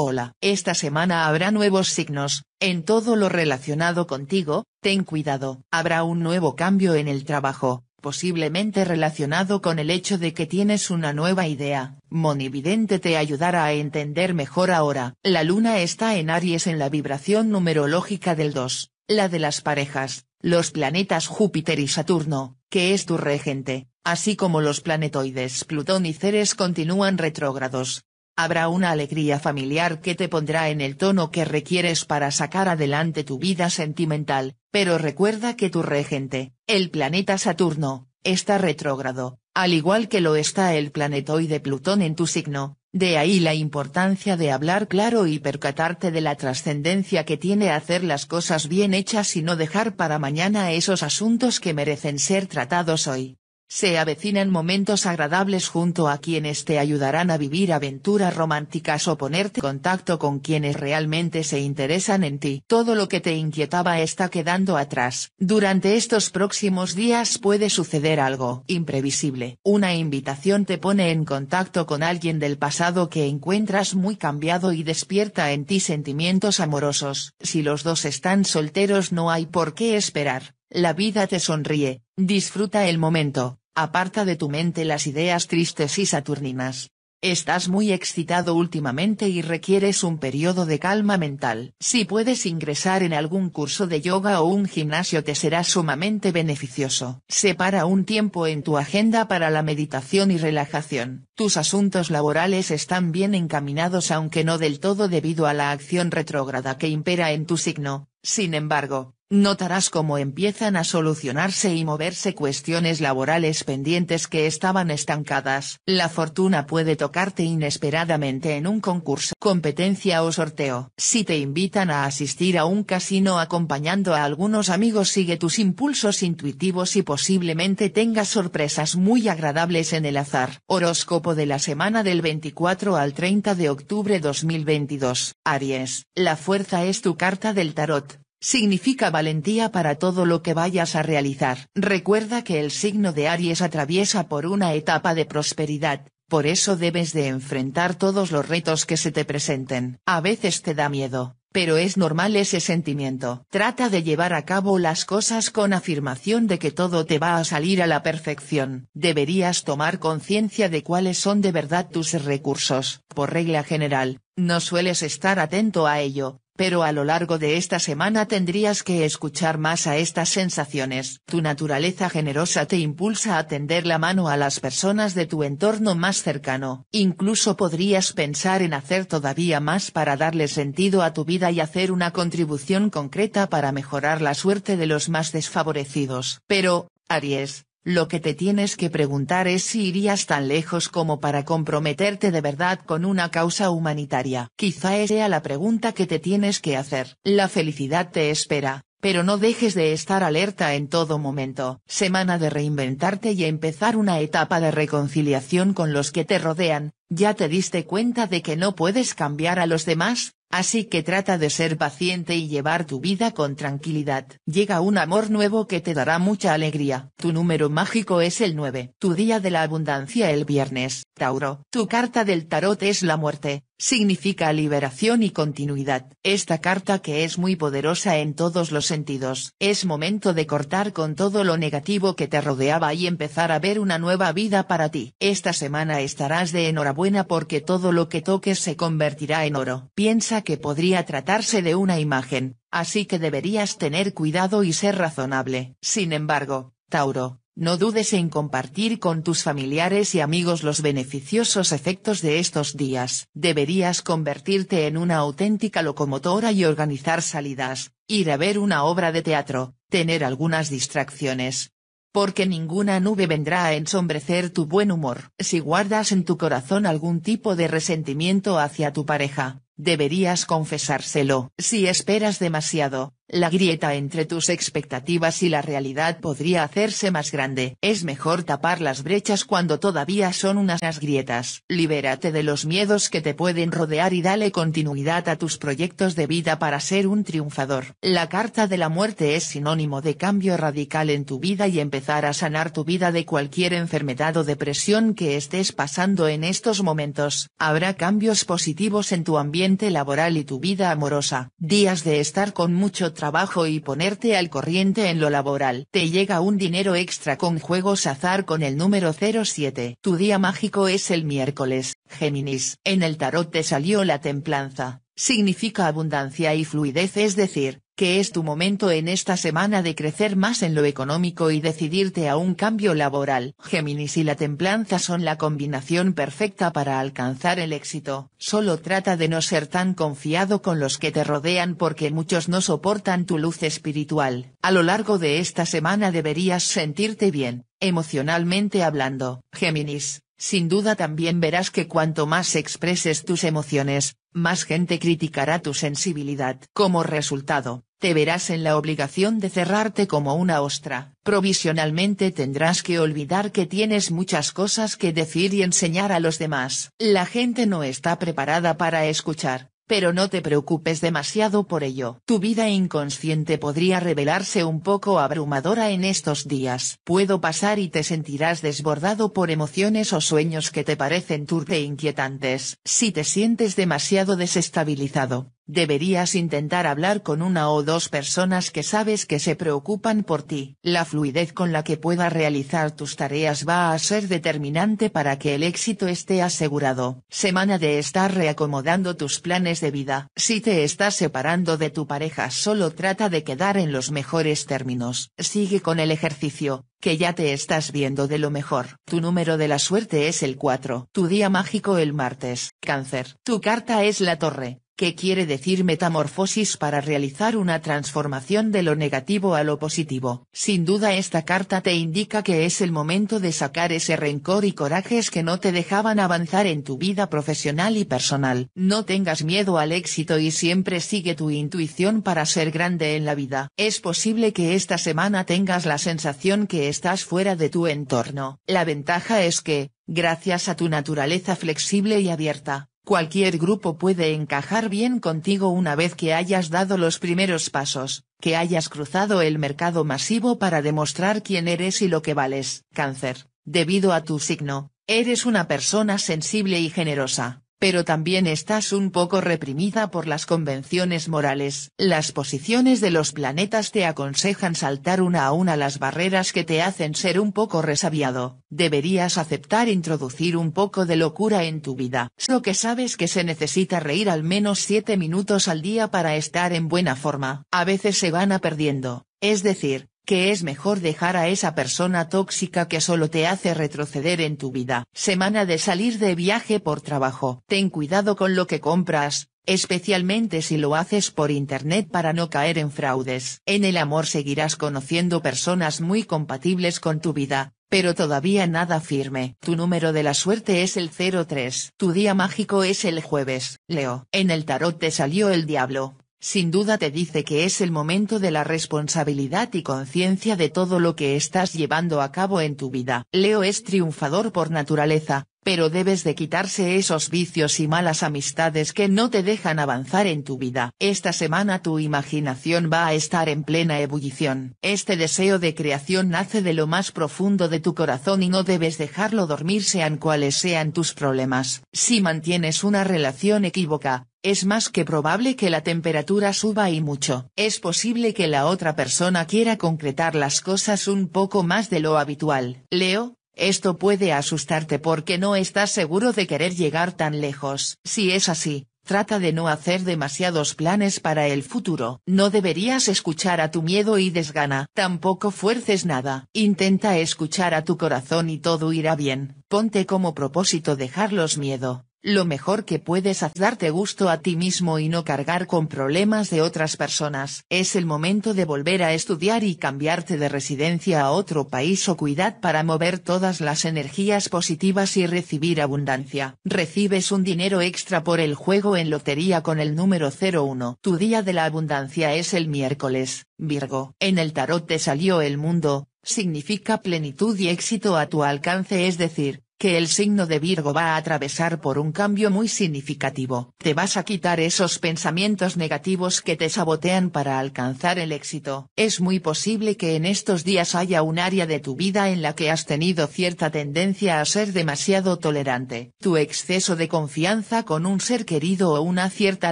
Hola, esta semana habrá nuevos signos, en todo lo relacionado contigo, ten cuidado. Habrá un nuevo cambio en el trabajo, posiblemente relacionado con el hecho de que tienes una nueva idea. Monividente te ayudará a entender mejor ahora. La luna está en Aries en la vibración numerológica del 2, la de las parejas, los planetas Júpiter y Saturno, que es tu regente, así como los planetoides Plutón y Ceres continúan retrógrados habrá una alegría familiar que te pondrá en el tono que requieres para sacar adelante tu vida sentimental, pero recuerda que tu regente, el planeta Saturno, está retrógrado, al igual que lo está el planetoide Plutón en tu signo, de ahí la importancia de hablar claro y percatarte de la trascendencia que tiene hacer las cosas bien hechas y no dejar para mañana esos asuntos que merecen ser tratados hoy. Se avecinan momentos agradables junto a quienes te ayudarán a vivir aventuras románticas o ponerte en contacto con quienes realmente se interesan en ti. Todo lo que te inquietaba está quedando atrás. Durante estos próximos días puede suceder algo imprevisible. Una invitación te pone en contacto con alguien del pasado que encuentras muy cambiado y despierta en ti sentimientos amorosos. Si los dos están solteros no hay por qué esperar. La vida te sonríe, disfruta el momento. Aparta de tu mente las ideas tristes y saturninas. Estás muy excitado últimamente y requieres un periodo de calma mental. Si puedes ingresar en algún curso de yoga o un gimnasio te será sumamente beneficioso. Separa un tiempo en tu agenda para la meditación y relajación. Tus asuntos laborales están bien encaminados aunque no del todo debido a la acción retrógrada que impera en tu signo. Sin embargo, Notarás cómo empiezan a solucionarse y moverse cuestiones laborales pendientes que estaban estancadas. La fortuna puede tocarte inesperadamente en un concurso, competencia o sorteo. Si te invitan a asistir a un casino acompañando a algunos amigos sigue tus impulsos intuitivos y posiblemente tengas sorpresas muy agradables en el azar. Horóscopo de la semana del 24 al 30 de octubre 2022. Aries, la fuerza es tu carta del tarot Significa valentía para todo lo que vayas a realizar. Recuerda que el signo de Aries atraviesa por una etapa de prosperidad, por eso debes de enfrentar todos los retos que se te presenten. A veces te da miedo, pero es normal ese sentimiento. Trata de llevar a cabo las cosas con afirmación de que todo te va a salir a la perfección. Deberías tomar conciencia de cuáles son de verdad tus recursos. Por regla general, no sueles estar atento a ello, pero a lo largo de esta semana tendrías que escuchar más a estas sensaciones. Tu naturaleza generosa te impulsa a tender la mano a las personas de tu entorno más cercano. Incluso podrías pensar en hacer todavía más para darle sentido a tu vida y hacer una contribución concreta para mejorar la suerte de los más desfavorecidos. Pero, Aries, lo que te tienes que preguntar es si irías tan lejos como para comprometerte de verdad con una causa humanitaria. Quizá esa sea la pregunta que te tienes que hacer. La felicidad te espera, pero no dejes de estar alerta en todo momento. Semana de reinventarte y empezar una etapa de reconciliación con los que te rodean, ya te diste cuenta de que no puedes cambiar a los demás, Así que trata de ser paciente y llevar tu vida con tranquilidad. Llega un amor nuevo que te dará mucha alegría. Tu número mágico es el 9. Tu día de la abundancia el viernes, Tauro. Tu carta del tarot es la muerte significa liberación y continuidad. Esta carta que es muy poderosa en todos los sentidos. Es momento de cortar con todo lo negativo que te rodeaba y empezar a ver una nueva vida para ti. Esta semana estarás de enhorabuena porque todo lo que toques se convertirá en oro. Piensa que podría tratarse de una imagen, así que deberías tener cuidado y ser razonable. Sin embargo, Tauro, no dudes en compartir con tus familiares y amigos los beneficiosos efectos de estos días. Deberías convertirte en una auténtica locomotora y organizar salidas, ir a ver una obra de teatro, tener algunas distracciones. Porque ninguna nube vendrá a ensombrecer tu buen humor. Si guardas en tu corazón algún tipo de resentimiento hacia tu pareja, deberías confesárselo. Si esperas demasiado, la grieta entre tus expectativas y la realidad podría hacerse más grande. Es mejor tapar las brechas cuando todavía son unas grietas. Libérate de los miedos que te pueden rodear y dale continuidad a tus proyectos de vida para ser un triunfador. La carta de la muerte es sinónimo de cambio radical en tu vida y empezar a sanar tu vida de cualquier enfermedad o depresión que estés pasando en estos momentos. Habrá cambios positivos en tu ambiente laboral y tu vida amorosa. Días de estar con mucho trabajo y ponerte al corriente en lo laboral. Te llega un dinero extra con juegos azar con el número 07. Tu día mágico es el miércoles, Géminis. En el tarot te salió la templanza, significa abundancia y fluidez es decir, que es tu momento en esta semana de crecer más en lo económico y decidirte a un cambio laboral. Géminis y la templanza son la combinación perfecta para alcanzar el éxito. Solo trata de no ser tan confiado con los que te rodean porque muchos no soportan tu luz espiritual. A lo largo de esta semana deberías sentirte bien, emocionalmente hablando. Géminis. Sin duda también verás que cuanto más expreses tus emociones, más gente criticará tu sensibilidad. Como resultado, te verás en la obligación de cerrarte como una ostra. Provisionalmente tendrás que olvidar que tienes muchas cosas que decir y enseñar a los demás. La gente no está preparada para escuchar, pero no te preocupes demasiado por ello. Tu vida inconsciente podría revelarse un poco abrumadora en estos días. Puedo pasar y te sentirás desbordado por emociones o sueños que te parecen turte e inquietantes. Si te sientes demasiado desestabilizado, Deberías intentar hablar con una o dos personas que sabes que se preocupan por ti. La fluidez con la que puedas realizar tus tareas va a ser determinante para que el éxito esté asegurado. Semana de estar reacomodando tus planes de vida. Si te estás separando de tu pareja solo trata de quedar en los mejores términos. Sigue con el ejercicio, que ya te estás viendo de lo mejor. Tu número de la suerte es el 4. Tu día mágico el martes. Cáncer. Tu carta es la torre. ¿Qué quiere decir metamorfosis para realizar una transformación de lo negativo a lo positivo. Sin duda esta carta te indica que es el momento de sacar ese rencor y corajes que no te dejaban avanzar en tu vida profesional y personal. No tengas miedo al éxito y siempre sigue tu intuición para ser grande en la vida. Es posible que esta semana tengas la sensación que estás fuera de tu entorno. La ventaja es que, gracias a tu naturaleza flexible y abierta, Cualquier grupo puede encajar bien contigo una vez que hayas dado los primeros pasos, que hayas cruzado el mercado masivo para demostrar quién eres y lo que vales. Cáncer, debido a tu signo, eres una persona sensible y generosa pero también estás un poco reprimida por las convenciones morales. Las posiciones de los planetas te aconsejan saltar una a una las barreras que te hacen ser un poco resabiado. Deberías aceptar introducir un poco de locura en tu vida. Lo que sabes que se necesita reír al menos 7 minutos al día para estar en buena forma. A veces se van a perdiendo, es decir, que es mejor dejar a esa persona tóxica que solo te hace retroceder en tu vida. Semana de salir de viaje por trabajo. Ten cuidado con lo que compras, especialmente si lo haces por internet para no caer en fraudes. En el amor seguirás conociendo personas muy compatibles con tu vida, pero todavía nada firme. Tu número de la suerte es el 03. Tu día mágico es el jueves. Leo. En el tarot te salió el diablo sin duda te dice que es el momento de la responsabilidad y conciencia de todo lo que estás llevando a cabo en tu vida. Leo es triunfador por naturaleza, pero debes de quitarse esos vicios y malas amistades que no te dejan avanzar en tu vida. Esta semana tu imaginación va a estar en plena ebullición. Este deseo de creación nace de lo más profundo de tu corazón y no debes dejarlo dormir sean cuales sean tus problemas. Si mantienes una relación equívoca, es más que probable que la temperatura suba y mucho. Es posible que la otra persona quiera concretar las cosas un poco más de lo habitual. Leo, esto puede asustarte porque no estás seguro de querer llegar tan lejos. Si es así, trata de no hacer demasiados planes para el futuro. No deberías escuchar a tu miedo y desgana. Tampoco fuerces nada. Intenta escuchar a tu corazón y todo irá bien. Ponte como propósito dejarlos miedo, lo mejor que puedes hacer darte gusto a ti mismo y no cargar con problemas de otras personas. Es el momento de volver a estudiar y cambiarte de residencia a otro país o cuidad para mover todas las energías positivas y recibir abundancia. Recibes un dinero extra por el juego en lotería con el número 01. Tu día de la abundancia es el miércoles, Virgo. En el tarot te salió el mundo, significa plenitud y éxito a tu alcance es decir, que el signo de Virgo va a atravesar por un cambio muy significativo. Te vas a quitar esos pensamientos negativos que te sabotean para alcanzar el éxito. Es muy posible que en estos días haya un área de tu vida en la que has tenido cierta tendencia a ser demasiado tolerante. Tu exceso de confianza con un ser querido o una cierta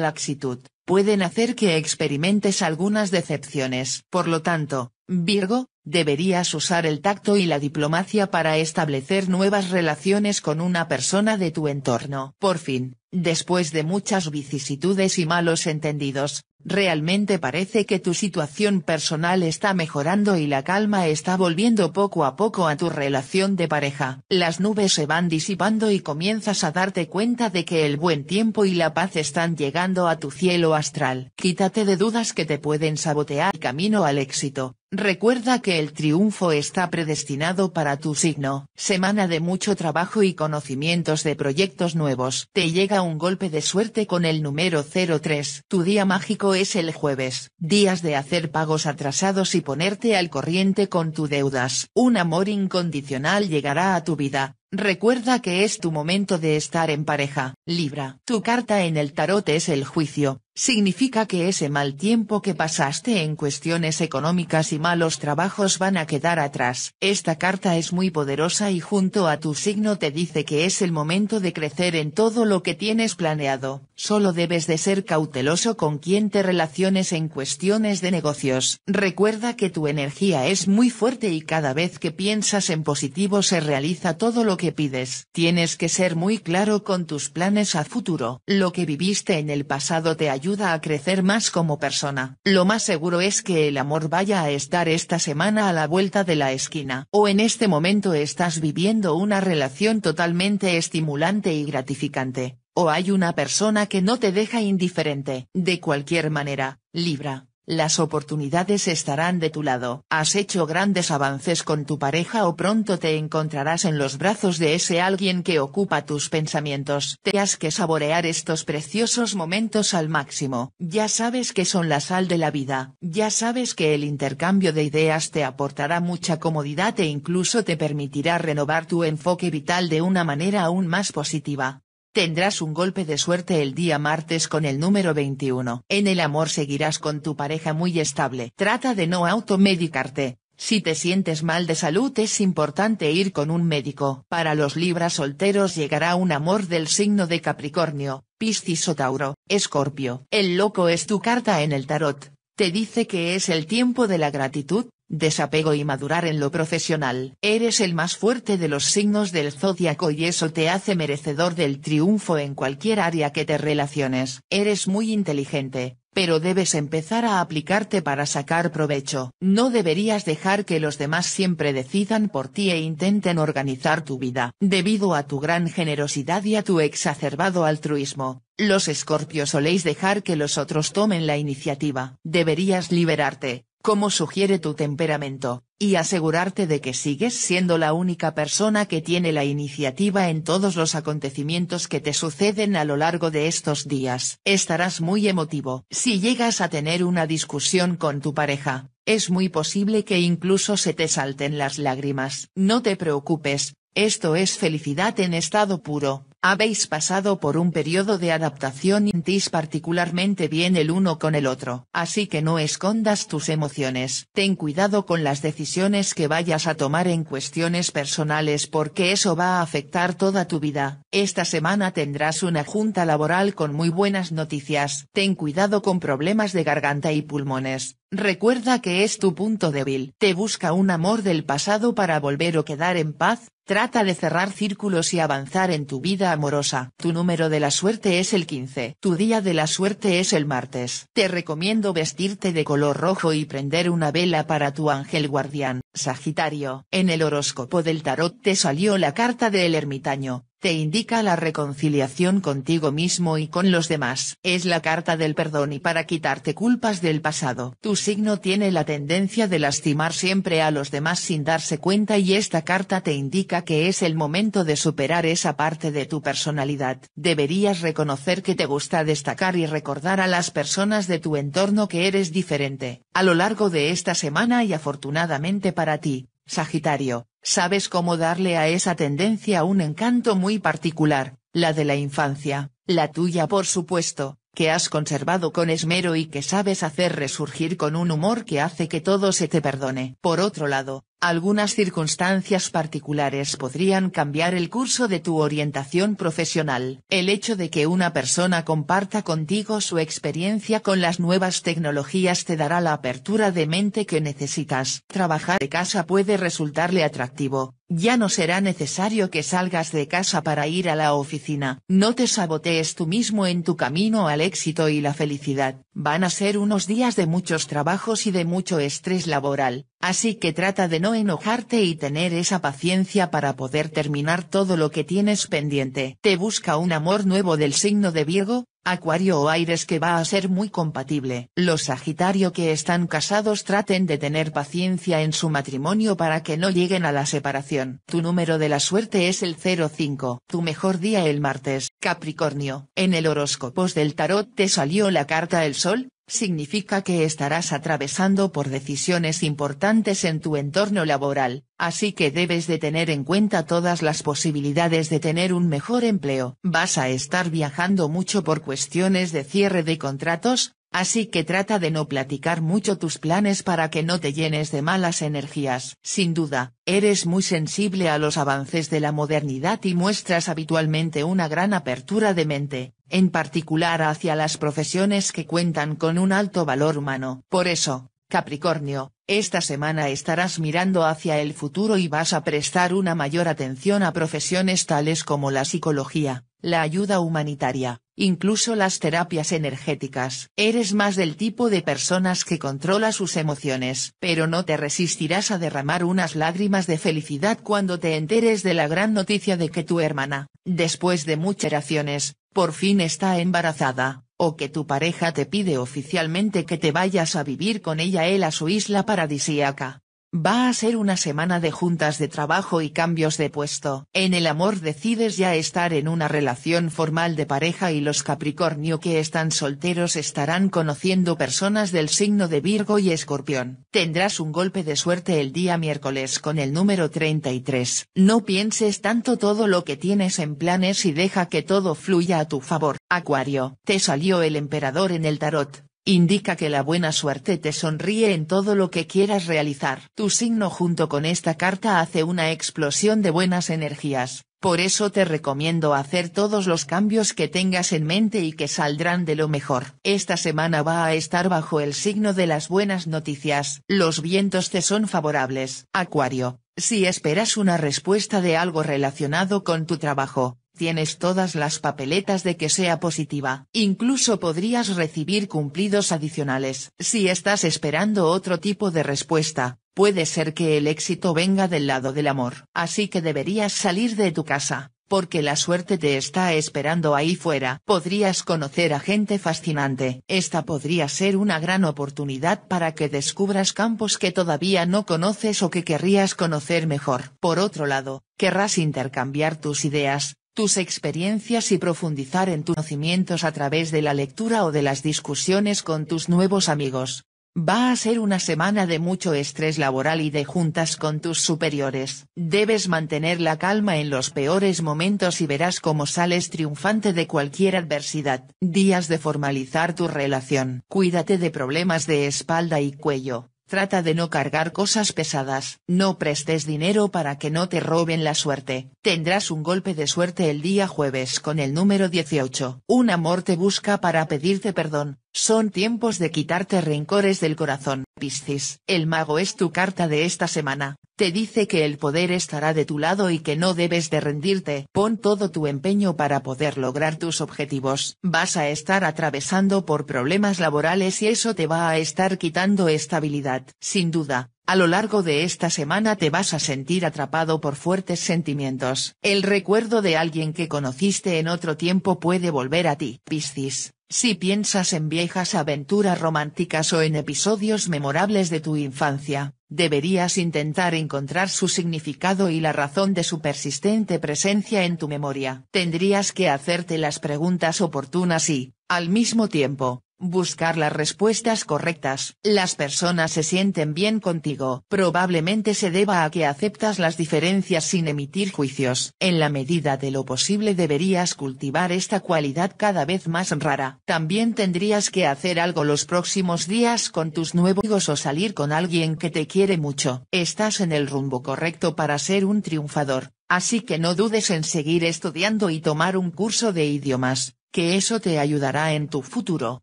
laxitud pueden hacer que experimentes algunas decepciones. Por lo tanto, Virgo, deberías usar el tacto y la diplomacia para establecer nuevas relaciones con una persona de tu entorno. Por fin, después de muchas vicisitudes y malos entendidos, realmente parece que tu situación personal está mejorando y la calma está volviendo poco a poco a tu relación de pareja. Las nubes se van disipando y comienzas a darte cuenta de que el buen tiempo y la paz están llegando a tu cielo astral. Quítate de dudas que te pueden sabotear el camino al éxito Recuerda que el triunfo está predestinado para tu signo. Semana de mucho trabajo y conocimientos de proyectos nuevos. Te llega un golpe de suerte con el número 03. Tu día mágico es el jueves. Días de hacer pagos atrasados y ponerte al corriente con tus deudas. Un amor incondicional llegará a tu vida. Recuerda que es tu momento de estar en pareja. Libra. Tu carta en el tarot es el juicio significa que ese mal tiempo que pasaste en cuestiones económicas y malos trabajos van a quedar atrás. Esta carta es muy poderosa y junto a tu signo te dice que es el momento de crecer en todo lo que tienes planeado. Solo debes de ser cauteloso con quien te relaciones en cuestiones de negocios. Recuerda que tu energía es muy fuerte y cada vez que piensas en positivo se realiza todo lo que pides. Tienes que ser muy claro con tus planes a futuro. Lo que viviste en el pasado te ayuda ayuda a crecer más como persona. Lo más seguro es que el amor vaya a estar esta semana a la vuelta de la esquina. O en este momento estás viviendo una relación totalmente estimulante y gratificante, o hay una persona que no te deja indiferente. De cualquier manera, Libra, las oportunidades estarán de tu lado. Has hecho grandes avances con tu pareja o pronto te encontrarás en los brazos de ese alguien que ocupa tus pensamientos. Te has que saborear estos preciosos momentos al máximo. Ya sabes que son la sal de la vida. Ya sabes que el intercambio de ideas te aportará mucha comodidad e incluso te permitirá renovar tu enfoque vital de una manera aún más positiva. Tendrás un golpe de suerte el día martes con el número 21. En el amor seguirás con tu pareja muy estable. Trata de no automedicarte. Si te sientes mal de salud es importante ir con un médico. Para los libras solteros llegará un amor del signo de Capricornio, Piscis o Tauro, Escorpio. El loco es tu carta en el tarot. Te dice que es el tiempo de la gratitud, desapego y madurar en lo profesional. Eres el más fuerte de los signos del zodiaco y eso te hace merecedor del triunfo en cualquier área que te relaciones. Eres muy inteligente, pero debes empezar a aplicarte para sacar provecho. No deberías dejar que los demás siempre decidan por ti e intenten organizar tu vida. Debido a tu gran generosidad y a tu exacerbado altruismo, los escorpios soléis dejar que los otros tomen la iniciativa. Deberías liberarte, como sugiere tu temperamento, y asegurarte de que sigues siendo la única persona que tiene la iniciativa en todos los acontecimientos que te suceden a lo largo de estos días. Estarás muy emotivo. Si llegas a tener una discusión con tu pareja, es muy posible que incluso se te salten las lágrimas. No te preocupes, esto es felicidad en estado puro, habéis pasado por un periodo de adaptación y sentís particularmente bien el uno con el otro. Así que no escondas tus emociones. Ten cuidado con las decisiones que vayas a tomar en cuestiones personales porque eso va a afectar toda tu vida. Esta semana tendrás una junta laboral con muy buenas noticias. Ten cuidado con problemas de garganta y pulmones. Recuerda que es tu punto débil. Te busca un amor del pasado para volver o quedar en paz. Trata de cerrar círculos y avanzar en tu vida amorosa. Tu número de la suerte es el 15. Tu día de la suerte es el martes. Te recomiendo vestirte de color rojo y prender una vela para tu ángel guardián. Sagitario. En el horóscopo del tarot te salió la carta del ermitaño, te indica la reconciliación contigo mismo y con los demás. Es la carta del perdón y para quitarte culpas del pasado. Tu signo tiene la tendencia de lastimar siempre a los demás sin darse cuenta y esta carta te indica que es el momento de superar esa parte de tu personalidad. Deberías reconocer que te gusta destacar y recordar a las personas de tu entorno que eres diferente. A lo largo de esta semana y afortunadamente para ti, Sagitario, sabes cómo darle a esa tendencia un encanto muy particular, la de la infancia, la tuya por supuesto, que has conservado con esmero y que sabes hacer resurgir con un humor que hace que todo se te perdone. Por otro lado, algunas circunstancias particulares podrían cambiar el curso de tu orientación profesional. El hecho de que una persona comparta contigo su experiencia con las nuevas tecnologías te dará la apertura de mente que necesitas. Trabajar de casa puede resultarle atractivo, ya no será necesario que salgas de casa para ir a la oficina. No te sabotees tú mismo en tu camino al éxito y la felicidad. Van a ser unos días de muchos trabajos y de mucho estrés laboral Así que trata de no enojarte y tener esa paciencia para poder terminar todo lo que tienes pendiente. Te busca un amor nuevo del signo de Virgo, Acuario o Aires que va a ser muy compatible. Los Sagitario que están casados traten de tener paciencia en su matrimonio para que no lleguen a la separación. Tu número de la suerte es el 05. Tu mejor día el martes. Capricornio. En el horóscopos del tarot te salió la carta El Sol, significa que estarás atravesando por decisiones importantes en tu entorno laboral, así que debes de tener en cuenta todas las posibilidades de tener un mejor empleo. Vas a estar viajando mucho por cuestiones de cierre de contratos, así que trata de no platicar mucho tus planes para que no te llenes de malas energías. Sin duda, eres muy sensible a los avances de la modernidad y muestras habitualmente una gran apertura de mente, en particular hacia las profesiones que cuentan con un alto valor humano. Por eso, Capricornio, esta semana estarás mirando hacia el futuro y vas a prestar una mayor atención a profesiones tales como la psicología, la ayuda humanitaria, incluso las terapias energéticas. Eres más del tipo de personas que controla sus emociones, pero no te resistirás a derramar unas lágrimas de felicidad cuando te enteres de la gran noticia de que tu hermana, después de muchas oraciones, por fin está embarazada, o que tu pareja te pide oficialmente que te vayas a vivir con ella él a su isla paradisíaca, Va a ser una semana de juntas de trabajo y cambios de puesto. En el amor decides ya estar en una relación formal de pareja y los Capricornio que están solteros estarán conociendo personas del signo de Virgo y Escorpión. Tendrás un golpe de suerte el día miércoles con el número 33. No pienses tanto todo lo que tienes en planes y deja que todo fluya a tu favor. Acuario. Te salió el emperador en el tarot indica que la buena suerte te sonríe en todo lo que quieras realizar. Tu signo junto con esta carta hace una explosión de buenas energías, por eso te recomiendo hacer todos los cambios que tengas en mente y que saldrán de lo mejor. Esta semana va a estar bajo el signo de las buenas noticias. Los vientos te son favorables. Acuario, si esperas una respuesta de algo relacionado con tu trabajo, Tienes todas las papeletas de que sea positiva. Incluso podrías recibir cumplidos adicionales. Si estás esperando otro tipo de respuesta, puede ser que el éxito venga del lado del amor. Así que deberías salir de tu casa, porque la suerte te está esperando ahí fuera. Podrías conocer a gente fascinante. Esta podría ser una gran oportunidad para que descubras campos que todavía no conoces o que querrías conocer mejor. Por otro lado, querrás intercambiar tus ideas, tus experiencias y profundizar en tus conocimientos a través de la lectura o de las discusiones con tus nuevos amigos. Va a ser una semana de mucho estrés laboral y de juntas con tus superiores. Debes mantener la calma en los peores momentos y verás cómo sales triunfante de cualquier adversidad. Días de formalizar tu relación. Cuídate de problemas de espalda y cuello. Trata de no cargar cosas pesadas. No prestes dinero para que no te roben la suerte. Tendrás un golpe de suerte el día jueves con el número 18. Un amor te busca para pedirte perdón. Son tiempos de quitarte rencores del corazón. Piscis, el mago es tu carta de esta semana, te dice que el poder estará de tu lado y que no debes de rendirte. Pon todo tu empeño para poder lograr tus objetivos. Vas a estar atravesando por problemas laborales y eso te va a estar quitando estabilidad. Sin duda, a lo largo de esta semana te vas a sentir atrapado por fuertes sentimientos. El recuerdo de alguien que conociste en otro tiempo puede volver a ti. Piscis, si piensas en viejas aventuras románticas o en episodios memorables de tu infancia, deberías intentar encontrar su significado y la razón de su persistente presencia en tu memoria. Tendrías que hacerte las preguntas oportunas y, al mismo tiempo, Buscar las respuestas correctas. Las personas se sienten bien contigo. Probablemente se deba a que aceptas las diferencias sin emitir juicios. En la medida de lo posible deberías cultivar esta cualidad cada vez más rara. También tendrías que hacer algo los próximos días con tus nuevos o salir con alguien que te quiere mucho. Estás en el rumbo correcto para ser un triunfador. Así que no dudes en seguir estudiando y tomar un curso de idiomas que eso te ayudará en tu futuro.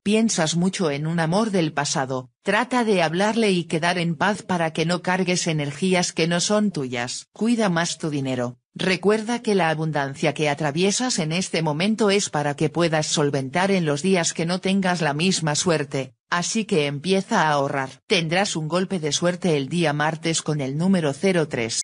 Piensas mucho en un amor del pasado, trata de hablarle y quedar en paz para que no cargues energías que no son tuyas. Cuida más tu dinero. Recuerda que la abundancia que atraviesas en este momento es para que puedas solventar en los días que no tengas la misma suerte, así que empieza a ahorrar. Tendrás un golpe de suerte el día martes con el número 03.